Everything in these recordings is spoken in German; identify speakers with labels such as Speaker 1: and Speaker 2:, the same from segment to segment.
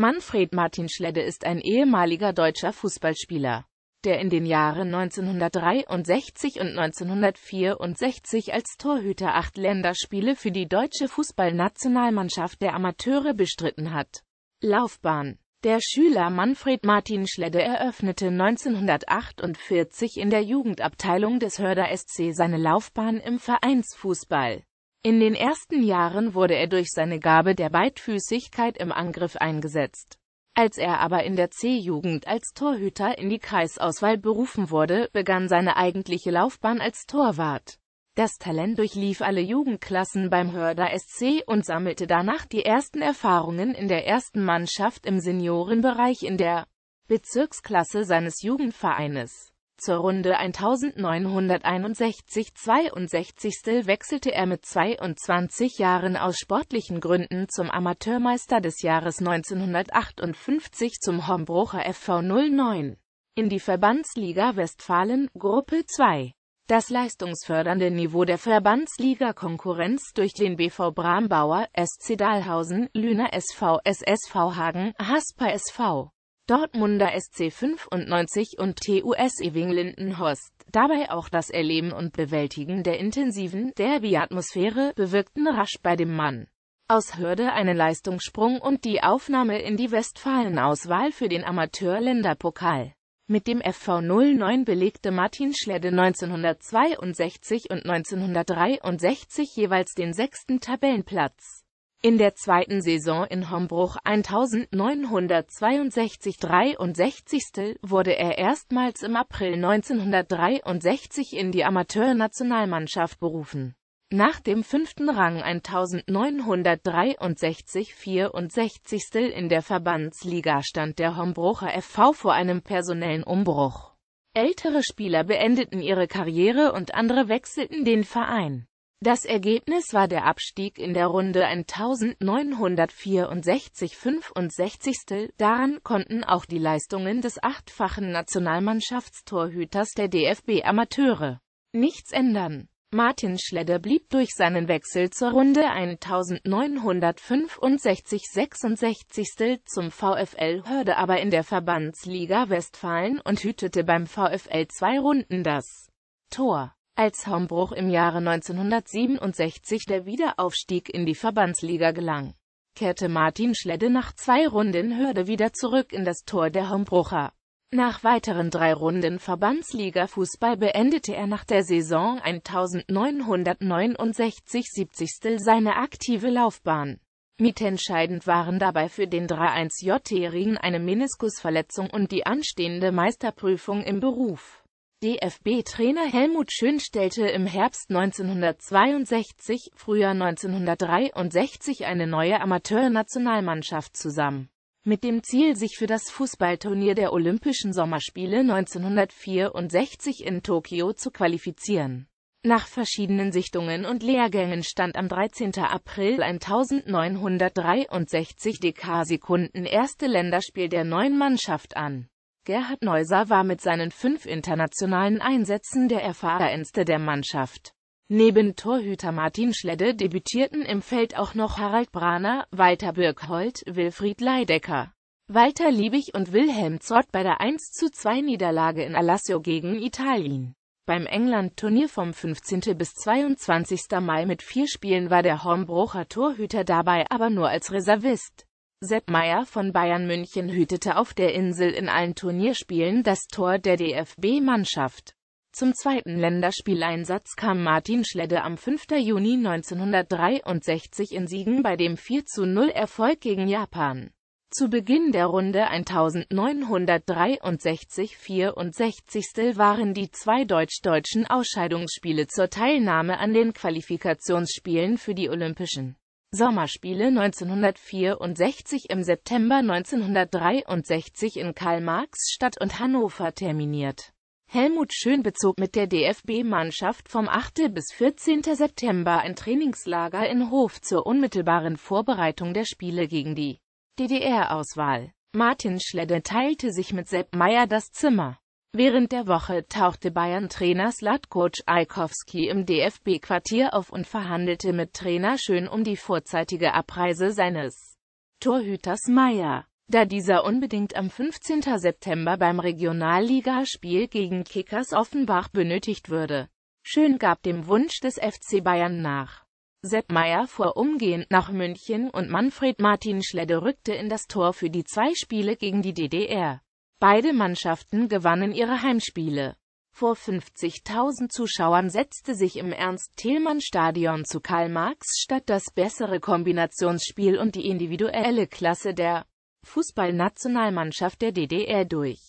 Speaker 1: Manfred Martin Schledde ist ein ehemaliger deutscher Fußballspieler, der in den Jahren 1963 und 1964 als Torhüter acht Länderspiele für die deutsche Fußballnationalmannschaft der Amateure bestritten hat. Laufbahn Der Schüler Manfred Martin Schledde eröffnete 1948 in der Jugendabteilung des Hörder SC seine Laufbahn im Vereinsfußball in den ersten Jahren wurde er durch seine Gabe der Beidfüßigkeit im Angriff eingesetzt. Als er aber in der C-Jugend als Torhüter in die Kreisauswahl berufen wurde, begann seine eigentliche Laufbahn als Torwart. Das Talent durchlief alle Jugendklassen beim Hörder SC und sammelte danach die ersten Erfahrungen in der ersten Mannschaft im Seniorenbereich in der Bezirksklasse seines Jugendvereines. Zur Runde 1961-62 wechselte er mit 22 Jahren aus sportlichen Gründen zum Amateurmeister des Jahres 1958 zum Hombrucher FV 09 in die Verbandsliga Westfalen, Gruppe 2. Das leistungsfördernde Niveau der Verbandsliga-Konkurrenz durch den BV Brambauer, SC Dahlhausen, Lüner SV, SSV Hagen, Hasper SV Dortmunder SC 95 und TUS Ewing Lindenhorst. Dabei auch das Erleben und Bewältigen der intensiven Derby-Atmosphäre bewirkten rasch bei dem Mann aus Hürde einen Leistungssprung und die Aufnahme in die Westfalen-Auswahl für den Amateur-Länderpokal. Mit dem FV09 belegte Martin Schledde 1962 und 1963 jeweils den sechsten Tabellenplatz. In der zweiten Saison in Hombruch 1962-63 wurde er erstmals im April 1963 in die Amateurnationalmannschaft berufen. Nach dem fünften Rang 1963-64 in der Verbandsliga stand der Hombrucher FV vor einem personellen Umbruch. Ältere Spieler beendeten ihre Karriere und andere wechselten den Verein. Das Ergebnis war der Abstieg in der Runde 1964-65. Daran konnten auch die Leistungen des achtfachen Nationalmannschaftstorhüters der DFB-Amateure nichts ändern. Martin Schledder blieb durch seinen Wechsel zur Runde 1965-66. zum VfL Hörde aber in der Verbandsliga Westfalen und hütete beim VfL zwei Runden das Tor als Hombruch im Jahre 1967 der Wiederaufstieg in die Verbandsliga gelang. Kehrte Martin Schledde nach zwei Runden Hürde wieder zurück in das Tor der Hombrucher. Nach weiteren drei Runden Verbandsliga-Fußball beendete er nach der Saison 1969-70 seine aktive Laufbahn. Mitentscheidend waren dabei für den 3-1 J. Ring eine Meniskusverletzung und die anstehende Meisterprüfung im Beruf. DFB-Trainer Helmut Schön stellte im Herbst 1962, Frühjahr 1963 eine neue Amateurnationalmannschaft zusammen. Mit dem Ziel, sich für das Fußballturnier der Olympischen Sommerspiele 1964 in Tokio zu qualifizieren. Nach verschiedenen Sichtungen und Lehrgängen stand am 13. April 1963 DK Sekunden erste Länderspiel der neuen Mannschaft an Gerhard Neuser war mit seinen fünf internationalen Einsätzen der erfahrenste der Mannschaft. Neben Torhüter Martin Schledde debütierten im Feld auch noch Harald Brahner, Walter Birkholt, Wilfried Leidecker, Walter Liebig und Wilhelm Zort bei der 1 zu 2 niederlage in Alassio gegen Italien. Beim England-Turnier vom 15. bis 22. Mai mit vier Spielen war der Hornbrucher Torhüter dabei aber nur als Reservist. Sepp Meyer von Bayern München hütete auf der Insel in allen Turnierspielen das Tor der DFB-Mannschaft. Zum zweiten Länderspieleinsatz kam Martin Schledde am 5. Juni 1963 in Siegen bei dem 4-0-Erfolg gegen Japan. Zu Beginn der Runde 1963-64 waren die zwei deutsch-deutschen Ausscheidungsspiele zur Teilnahme an den Qualifikationsspielen für die Olympischen Sommerspiele 1964 im September 1963 in Karl-Marx-Stadt und Hannover terminiert. Helmut Schön bezog mit der DFB-Mannschaft vom 8. bis 14. September ein Trainingslager in Hof zur unmittelbaren Vorbereitung der Spiele gegen die DDR-Auswahl. Martin Schledde teilte sich mit Sepp Meyer das Zimmer. Während der Woche tauchte Bayern-Trainer Slatko Tschaikovsky im DFB-Quartier auf und verhandelte mit Trainer Schön um die vorzeitige Abreise seines Torhüters Meier. Da dieser unbedingt am 15. September beim Regionalligaspiel gegen Kickers Offenbach benötigt würde. Schön gab dem Wunsch des FC Bayern nach. Sepp Meyer fuhr umgehend nach München und Manfred Martin Schledde rückte in das Tor für die zwei Spiele gegen die DDR. Beide Mannschaften gewannen ihre Heimspiele. Vor 50.000 Zuschauern setzte sich im Ernst-Thälmann-Stadion zu Karl Marx statt das bessere Kombinationsspiel und die individuelle Klasse der Fußballnationalmannschaft der DDR durch.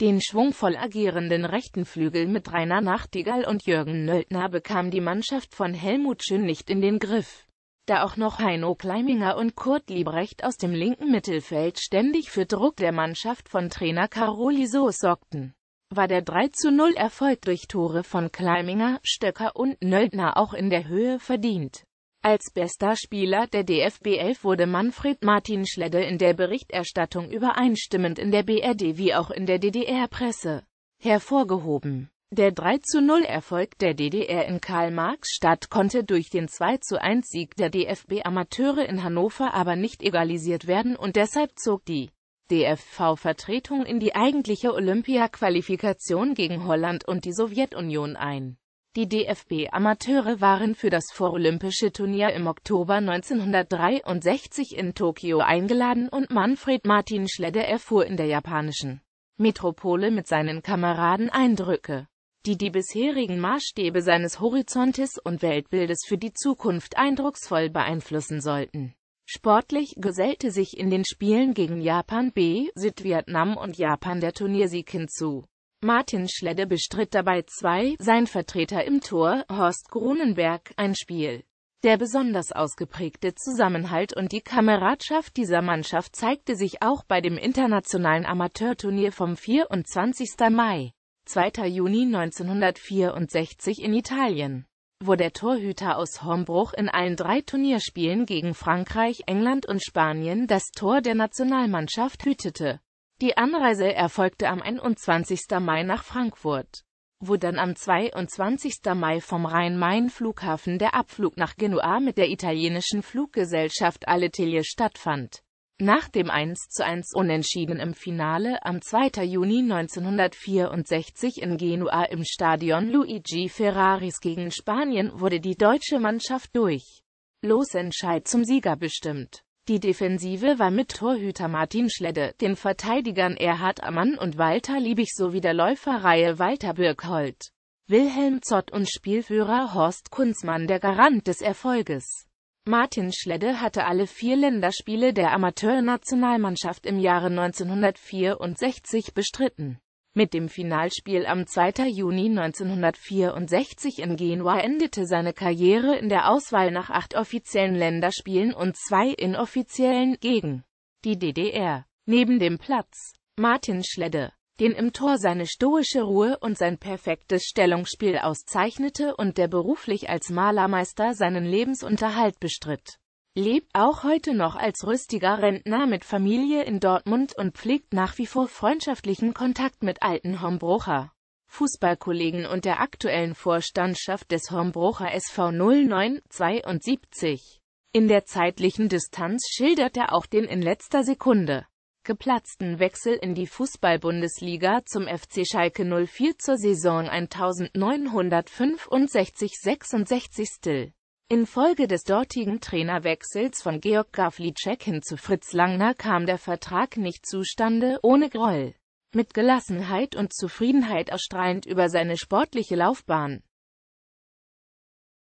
Speaker 1: Den schwungvoll agierenden rechten Flügel mit Rainer Nachtigall und Jürgen Nöldner bekam die Mannschaft von Helmut Schön nicht in den Griff da auch noch Heino Kleiminger und Kurt Liebrecht aus dem linken Mittelfeld ständig für Druck der Mannschaft von Trainer Caroli Soos sorgten, war der 3-0-Erfolg durch Tore von Kleiminger, Stöcker und Nöldner auch in der Höhe verdient. Als bester Spieler der DFB 11 wurde Manfred Martin Schledde in der Berichterstattung übereinstimmend in der BRD wie auch in der DDR-Presse hervorgehoben. Der 3-0-Erfolg der DDR in Karl-Marx-Stadt konnte durch den 2-1-Sieg der DFB-Amateure in Hannover aber nicht egalisiert werden und deshalb zog die DFV-Vertretung in die eigentliche Olympia-Qualifikation gegen Holland und die Sowjetunion ein. Die DFB-Amateure waren für das vorolympische Turnier im Oktober 1963 in Tokio eingeladen und Manfred Martin Schledde erfuhr in der japanischen Metropole mit seinen Kameraden Eindrücke die die bisherigen Maßstäbe seines Horizontes und Weltbildes für die Zukunft eindrucksvoll beeinflussen sollten. Sportlich gesellte sich in den Spielen gegen Japan B, Südvietnam und Japan der Turniersieg hinzu. Martin Schledde bestritt dabei zwei, sein Vertreter im Tor, Horst Grunenberg, ein Spiel. Der besonders ausgeprägte Zusammenhalt und die Kameradschaft dieser Mannschaft zeigte sich auch bei dem internationalen Amateurturnier vom 24. Mai. 2. Juni 1964 in Italien, wo der Torhüter aus Hornbruch in allen drei Turnierspielen gegen Frankreich, England und Spanien das Tor der Nationalmannschaft hütete. Die Anreise erfolgte am 21. Mai nach Frankfurt, wo dann am 22. Mai vom Rhein-Main-Flughafen der Abflug nach Genua mit der italienischen Fluggesellschaft Alitalia stattfand nach dem 1 zu 1 Unentschieden im Finale am 2. Juni 1964 in Genua im Stadion Luigi Ferraris gegen Spanien wurde die deutsche Mannschaft durch Losentscheid zum Sieger bestimmt. Die Defensive war mit Torhüter Martin Schledde, den Verteidigern Erhard Ammann und Walter Liebig sowie der Läuferreihe Walter Birkholt, Wilhelm Zott und Spielführer Horst Kunzmann der Garant des Erfolges. Martin Schledde hatte alle vier Länderspiele der Amateurnationalmannschaft im Jahre 1964 bestritten. Mit dem Finalspiel am 2. Juni 1964 in Genua endete seine Karriere in der Auswahl nach acht offiziellen Länderspielen und zwei inoffiziellen gegen die DDR. Neben dem Platz Martin Schledde den im Tor seine stoische Ruhe und sein perfektes Stellungsspiel auszeichnete und der beruflich als Malermeister seinen Lebensunterhalt bestritt. Lebt auch heute noch als rüstiger Rentner mit Familie in Dortmund und pflegt nach wie vor freundschaftlichen Kontakt mit alten Hombrocher. Fußballkollegen und der aktuellen Vorstandschaft des Hombrocher SV 0972. In der zeitlichen Distanz schildert er auch den in letzter Sekunde geplatzten Wechsel in die Fußball-Bundesliga zum FC Schalke 04 zur Saison 1965-66. Infolge des dortigen Trainerwechsels von Georg Gawlicek hin zu Fritz Langner kam der Vertrag nicht zustande, ohne Groll. Mit Gelassenheit und Zufriedenheit erstrahlend über seine sportliche Laufbahn